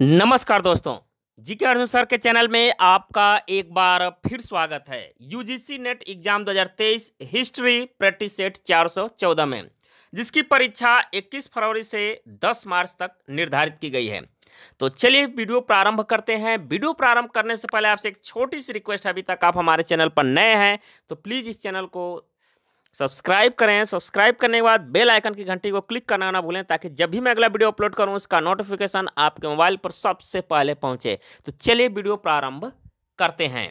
नमस्कार दोस्तों GK Arjun sir के चैनल में आपका एक बार फिर स्वागत है UGC NET exam 2023 history practice set 414 में जिसकी परीक्षा 21 फरवरी से 10 मार्च तक निर्धारित की गई है तो चलिए वीडियो प्रारंभ करते हैं वीडियो प्रारंभ करने से पहले आपसे एक छोटी सी रिक्वेस्ट है अभी तक आप हमारे चैनल पर नए हैं तो प्लीज़ इस चैनल को सब्सक्राइब करें सब्सक्राइब करने के बाद बेल आइकन की घंटी को क्लिक करना ना भूलें ताकि जब भी मैं अगला वीडियो अपलोड करूं उसका नोटिफिकेशन आपके मोबाइल पर सबसे पहले पहुंचे तो चलिए वीडियो प्रारंभ करते हैं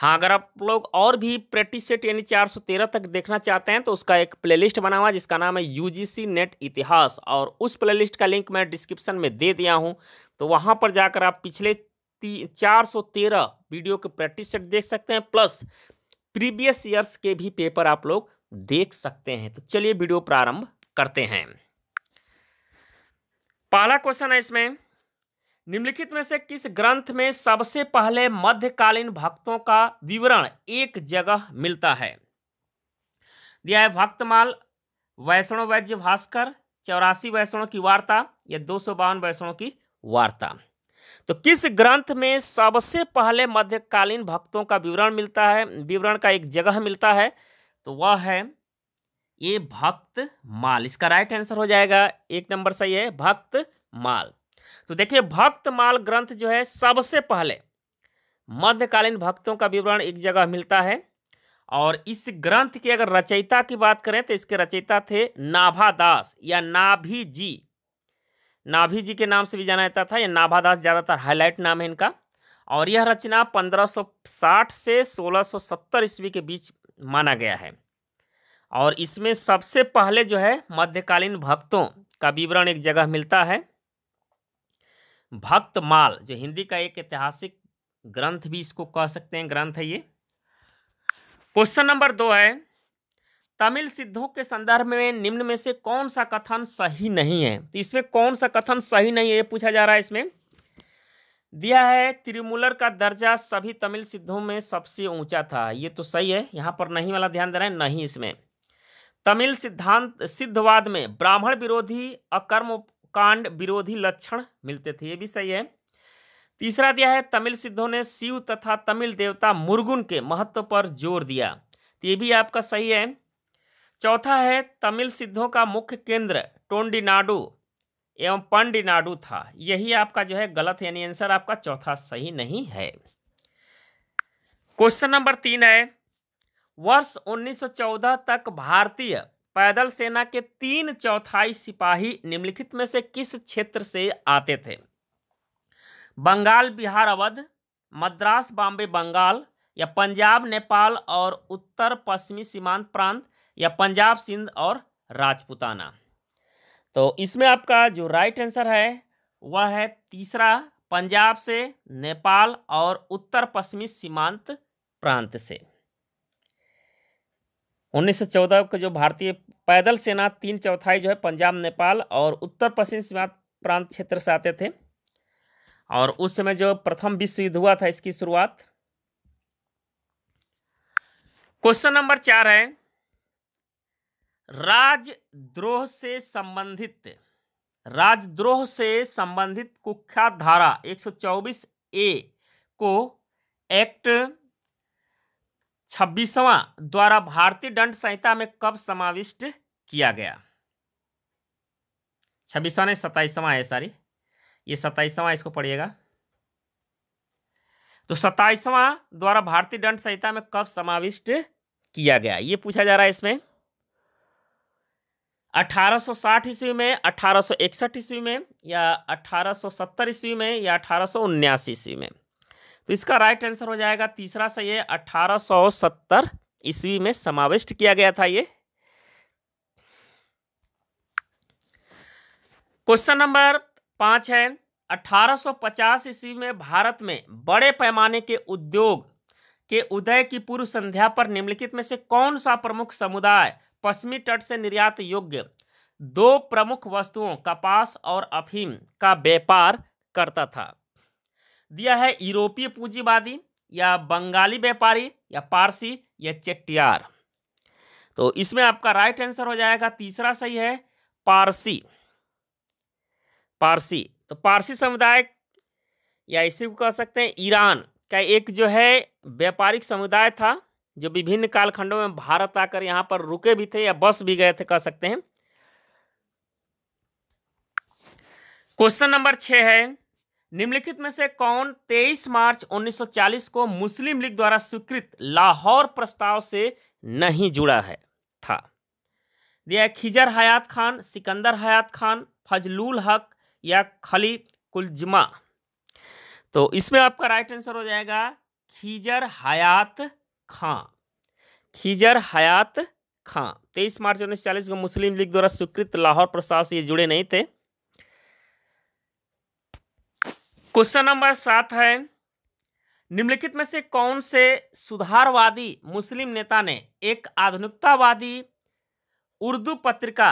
हाँ अगर आप लोग और भी प्रैक्टिस सेट यानी 413 तक देखना चाहते हैं तो उसका एक प्लेलिस्ट बना हुआ है जिसका नाम है यूजीसी नेट इतिहास और उस प्लेलिस्ट का लिंक मैं डिस्क्रिप्शन में दे दिया हूँ तो वहाँ पर जाकर आप पिछले चार सौ तेरह वीडियो के प्रैक्टिस सेट देख सकते हैं प्लस प्रीवियस ईयर्स के भी पेपर आप लोग देख सकते हैं तो चलिए वीडियो प्रारंभ करते हैं पहला क्वेश्चन है इसमें निम्नलिखित में से किस ग्रंथ में सबसे पहले मध्यकालीन भक्तों का विवरण एक जगह मिलता है दिया है भक्तमाल वैष्णव वैद्य भास्कर चौरासी वैष्णव की वार्ता या दो सौ बावन वैष्णव की वार्ता तो किस ग्रंथ में सबसे पहले मध्यकालीन भक्तों का विवरण मिलता है विवरण का एक जगह मिलता है तो वह है ये भक्त माल इसका राइट आंसर हो जाएगा एक नंबर सही है भक्त माल तो देखिए भक्त माल ग्रंथ जो है सबसे पहले मध्यकालीन भक्तों का विवरण एक जगह मिलता है और इस ग्रंथ की अगर रचयिता की बात करें तो इसके रचयिता थे नाभादास या नाभी जी नाभी जी के नाम से भी जाना जाता था या नाभादास ज़्यादातर हाईलाइट नाम है इनका और यह रचना 1560 से 1670 ईस्वी के बीच माना गया है और इसमें सबसे पहले जो है मध्यकालीन भक्तों का विवरण एक जगह मिलता है भक्तमाल जो हिंदी का एक ऐतिहासिक ग्रंथ भी इसको कह सकते हैं ग्रंथ है ये क्वेश्चन नंबर दो है तमिल सिद्धों के संदर्भ में निम्न में से कौन सा कथन सही नहीं है तो इसमें कौन सा कथन सही नहीं है ये पूछा जा रहा है इसमें दिया है त्रिमूलर का दर्जा सभी तमिल सिद्धों में सबसे ऊंचा था ये तो सही है यहाँ पर नहीं वाला ध्यान दे रहा है नहीं इसमें तमिल सिद्धांत सिद्धवाद में ब्राह्मण विरोधी अकर्म कांड विरोधी लक्षण मिलते थे ये भी सही है तीसरा दिया है तमिल सिद्धों ने शिव तथा तमिल देवता मुर्गुन के महत्व पर जोर दिया तो ये भी आपका सही है चौथा है तमिल सिद्धों का मुख्य केंद्र टोंडीनाडु एवं पंडिनाडू था यही आपका जो है गलत यानी आंसर आपका चौथा सही नहीं है क्वेश्चन नंबर तीन है वर्ष 1914 तक भारतीय पैदल सेना के तीन चौथाई सिपाही निम्नलिखित में से किस क्षेत्र से आते थे बंगाल बिहार अवध मद्रास बॉम्बे बंगाल या पंजाब नेपाल और उत्तर पश्चिमी सीमांत प्रांत या पंजाब सिंध और राजपुताना तो इसमें आपका जो राइट आंसर है वह है तीसरा पंजाब से नेपाल और उत्तर पश्चिमी सीमांत प्रांत से 1914 का जो भारतीय पैदल सेना तीन चौथाई जो है पंजाब नेपाल और उत्तर पश्चिम सीमांत प्रांत क्षेत्र से आते थे और उस समय जो प्रथम विश्व युद्ध हुआ था इसकी शुरुआत क्वेश्चन नंबर चार है राजद्रोह से संबंधित राजद्रोह से संबंधित कुख्यात धारा 124 ए को एक्ट छब्बीसवां द्वारा भारतीय दंड संहिता में कब समाविष्ट किया गया छब्बीसवां नहीं सत्ताईसवां है सारी ये सत्ताईसवां इसको पढ़िएगा तो सत्ताईसवां द्वारा भारतीय दंड संहिता में कब समाविष्ट किया गया ये पूछा जा रहा है इसमें 1860 ईस्वी में 1861 ईस्वी में या 1870 ईस्वी में या अठारह ईस्वी में तो इसका राइट आंसर हो जाएगा तीसरा सही है 1870 ईस्वी में समाविष्ट किया गया था ये क्वेश्चन नंबर पाँच है 1850 ईस्वी में भारत में बड़े पैमाने के उद्योग के उदय की पूर्व संध्या पर निम्नलिखित में से कौन सा प्रमुख समुदाय पश्चिमी तट से निर्यात योग्य दो प्रमुख वस्तुओं कपास और अफीम का व्यापार करता था दिया है यूरोपीय पूंजीवादी या बंगाली व्यापारी या पारसी या चेट्टियार तो इसमें आपका राइट आंसर हो जाएगा तीसरा सही है पारसी पारसी तो पारसी समुदाय या इसी को कह सकते हैं ईरान का एक जो है व्यापारिक समुदाय था जो विभिन्न कालखंडों में भारत आकर यहाँ पर रुके भी थे या बस भी गए थे कह सकते हैं क्वेश्चन नंबर छः है निम्नलिखित में से कौन 23 मार्च 1940 को मुस्लिम लीग द्वारा स्वीकृत लाहौर प्रस्ताव से नहीं जुड़ा है था दिया खिजर हयात खान सिकंदर हयात खान फजलुल हक या खली कुलजमा तो इसमें आपका राइट आंसर हो जाएगा खिजर हयात खां खिजर हयात खां तेईस मार्च उन्नीस चालीस को मुस्लिम लीग द्वारा स्वीकृत लाहौर प्रस्ताव से ये जुड़े नहीं थे क्वेश्चन नंबर सात है निम्नलिखित में से कौन से सुधारवादी मुस्लिम नेता ने एक आधुनिकतावादी उर्दू पत्रिका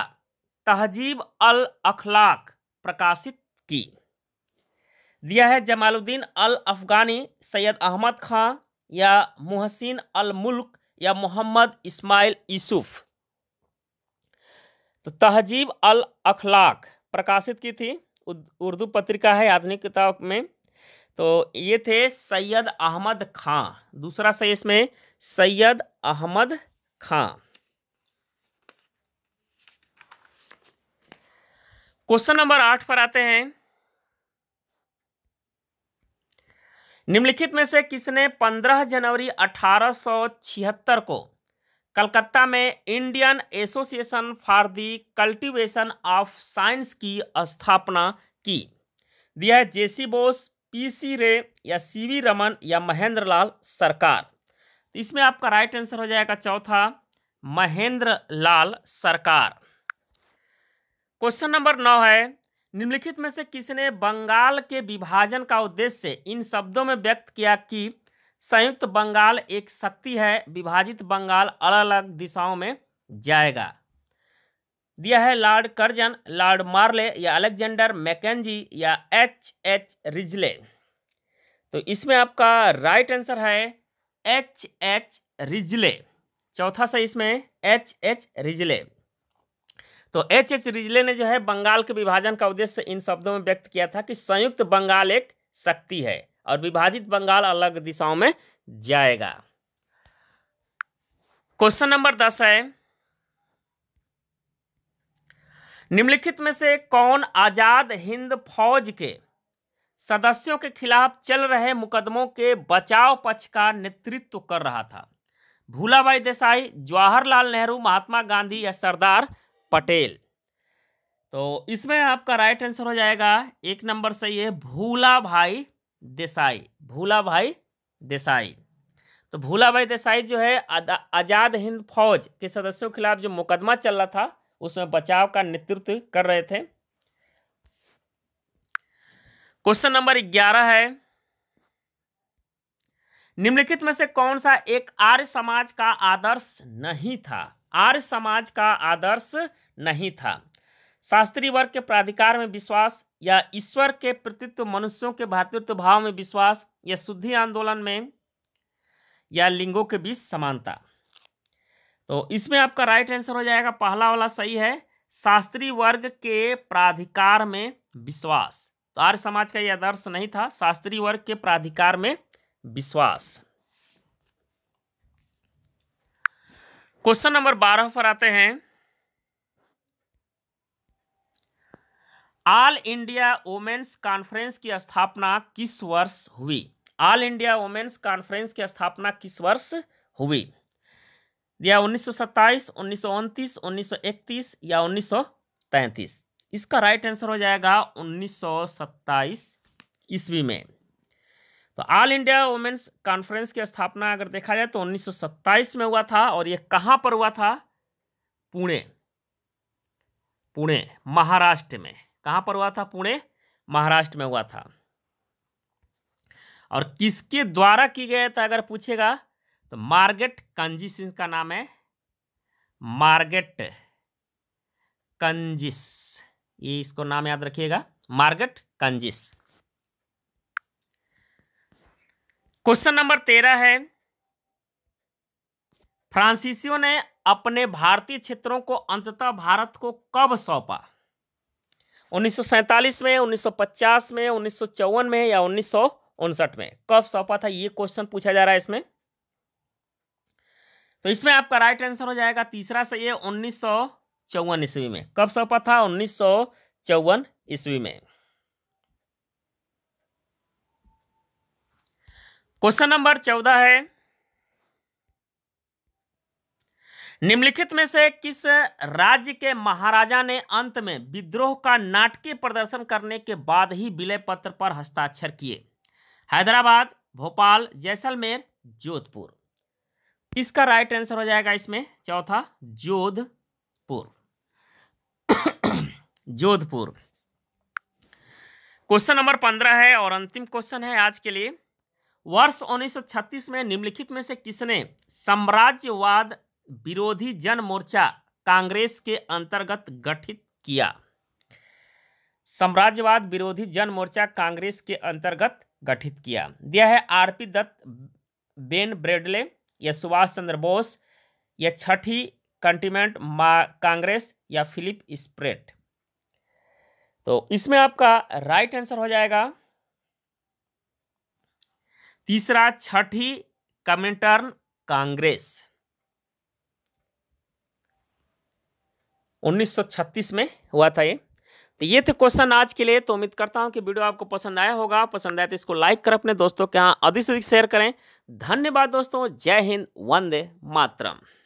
तहजीब अल अखलाक प्रकाशित की दिया है जमालुद्दीन अल अफगानी सैयद अहमद खां या मुहसिन अल मुल्क या मोहम्मद इस्माइल यूसुफ तो तहजीब अल अखलाक प्रकाशित की थी उर्दू पत्रिका है आधुनिक किताब में तो ये थे सैयद अहमद खां दूसरा सही इसमें सैयद अहमद खां क्वेश्चन नंबर आठ पर आते हैं निम्नलिखित में से किसने 15 जनवरी 1876 को कलकत्ता में Indian Association for the cultivation of science की स्थापना की दिया है जेसी बोस पीसी रे या सीवी रमन या महेंद्र लाल सरकार तो इसमें आपका राइट आंसर हो जाएगा चौथा महेंद्र लाल सरकार क्वेश्चन नंबर नौ है निम्नलिखित में से किसने बंगाल के विभाजन का उद्देश्य इन शब्दों में व्यक्त किया कि संयुक्त बंगाल एक शक्ति है विभाजित बंगाल अलग अलग दिशाओं में जाएगा दिया है लॉर्ड कर्जन लॉर्ड मार्ले या अलेक्जेंडर मैकेजी या एच एच रिजले तो इसमें आपका राइट आंसर है एच एच रिजले चौथा सही इसमें एच एच रिजले तो एच एच रिजले ने जो है बंगाल के विभाजन का उद्देश्य इन शब्दों में व्यक्त किया था कि संयुक्त बंगाल एक शक्ति है और विभाजित बंगाल अलग दिशाओं में जाएगा क्वेश्चन नंबर दस है निम्नलिखित में से कौन आजाद हिंद फौज के सदस्यों के खिलाफ चल रहे मुकदमों के बचाव पक्ष का नेतृत्व कर रहा था भूलाबाई देसाई जवाहरलाल नेहरू महात्मा गांधी या सरदार पटेल तो इसमें आपका राइट आंसर हो जाएगा एक नंबर सही है भूला भाई देसाई भूला भाई देसाई तो भूला भाई देसाई जो है आज़ाद हिंद फौज के सदस्यों के खिलाफ जो मुकदमा चल रहा था उसमें बचाव का नेतृत्व कर रहे थे क्वेश्चन नंबर ग्यारह है निम्नलिखित में से कौन सा एक आर्य समाज का आदर्श नहीं था आर्य समाज का आदर्श नहीं था शास्त्री वर्ग के प्राधिकार में विश्वास या ईश्वर के प्रतित्व मनुष्यों के भातृत्व भाव में विश्वास या शुद्धि आंदोलन में या लिंगों के बीच समानता तो इसमें आपका राइट आंसर हो जाएगा पहला वाला सही है शास्त्री वर्ग के प्राधिकार में विश्वास तो आर्य समाज का यह आदर्श नहीं था शास्त्री वर्ग के प्राधिकार में विश्वास क्वेश्चन नंबर बारह पर आते हैं ऑल इंडिया वोमेन्स कॉन्फ्रेंस की स्थापना किस वर्ष हुई ऑल इंडिया वोमेन्स कॉन्फ्रेंस की स्थापना किस वर्ष हुई या 1927, 1929, 1931 या 1933 इसका राइट आंसर हो जाएगा 1927 ईस्वी में तो ऑल इंडिया वुमेन्स कॉन्फ्रेंस की स्थापना अगर देखा जाए तो 1927 में हुआ था और ये कहाँ पर हुआ था पुणे पुणे महाराष्ट्र में कहाँ पर हुआ था पुणे महाराष्ट्र में हुआ था और किसके द्वारा की गया था अगर पूछेगा तो मार्गेट कंजिस का नाम है मार्गेट कंजिस ये इसको नाम याद रखिएगा मार्गेट कंजिस क्वेश्चन नंबर तेरह है फ्रांसीसियों ने अपने भारतीय क्षेत्रों को अंततः भारत को कब सौंपा 1947 में 1950 में उन्नीस में या उन्नीस में कब सौंपा था ये क्वेश्चन पूछा जा रहा है इसमें तो इसमें आपका राइट आंसर हो जाएगा तीसरा सही है उन्नीस ईस्वी में कब सौंपा था उन्नीस ईस्वी में क्वेश्चन नंबर चौदह है निम्नलिखित में से किस राज्य के महाराजा ने अंत में विद्रोह का नाटकीय प्रदर्शन करने के बाद ही विलय पत्र पर हस्ताक्षर किए हैदराबाद भोपाल जैसलमेर जोधपुर इसका राइट आंसर हो जाएगा इसमें चौथा जोधपुर जोधपुर क्वेश्चन नंबर पंद्रह है और अंतिम क्वेश्चन है आज के लिए वर्ष 1936 में निम्नलिखित में से किसने साम्राज्यवाद विरोधी जन मोर्चा कांग्रेस के अंतर्गत गठित किया साम्राज्यवाद विरोधी जन मोर्चा कांग्रेस के अंतर्गत गठित किया दिया है आरपी दत्त बेन ब्रेडले या सुभाष चंद्र बोस या छठी कंटिमेंट कांग्रेस या फिलिप स्प्रेट तो इसमें आपका राइट आंसर हो जाएगा तीसरा छठी कमिंटर्न कांग्रेस 1936 में हुआ था ये तो ये थे क्वेश्चन आज के लिए तो उम्मीद करता हूँ कि वीडियो आपको पसंद आया होगा पसंद आया तो इसको लाइक कर अपने दोस्तों के यहाँ अधिक से अधिक शेयर करें धन्यवाद दोस्तों जय हिंद वंदे मातरम